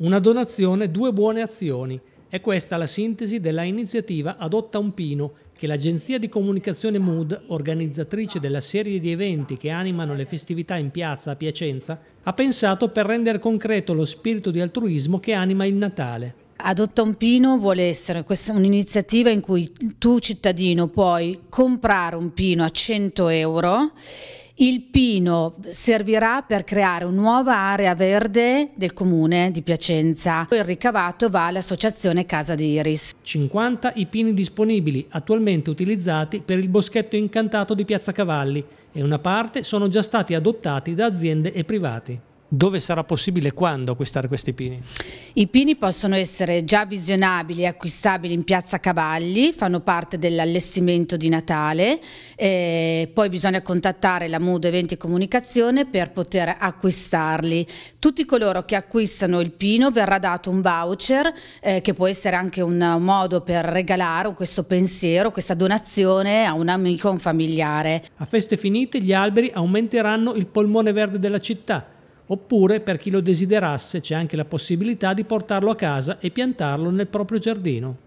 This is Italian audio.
Una donazione, due buone azioni. È questa la sintesi della iniziativa Adotta un Pino che l'agenzia di comunicazione Mood, organizzatrice della serie di eventi che animano le festività in piazza a Piacenza, ha pensato per rendere concreto lo spirito di altruismo che anima il Natale. Adotta un pino vuole essere un'iniziativa in cui tu cittadino puoi comprare un pino a 100 euro il pino servirà per creare una nuova area verde del comune di Piacenza. Il ricavato va all'associazione Casa di Iris. 50 i pini disponibili, attualmente utilizzati per il boschetto incantato di Piazza Cavalli e una parte sono già stati adottati da aziende e privati dove sarà possibile e quando acquistare questi pini? I pini possono essere già visionabili e acquistabili in Piazza Cavalli, fanno parte dell'allestimento di Natale, eh, poi bisogna contattare la Mudo Eventi e Comunicazione per poter acquistarli. Tutti coloro che acquistano il pino verrà dato un voucher eh, che può essere anche un modo per regalare questo pensiero, questa donazione a un amico o un familiare. A feste finite gli alberi aumenteranno il polmone verde della città oppure per chi lo desiderasse c'è anche la possibilità di portarlo a casa e piantarlo nel proprio giardino.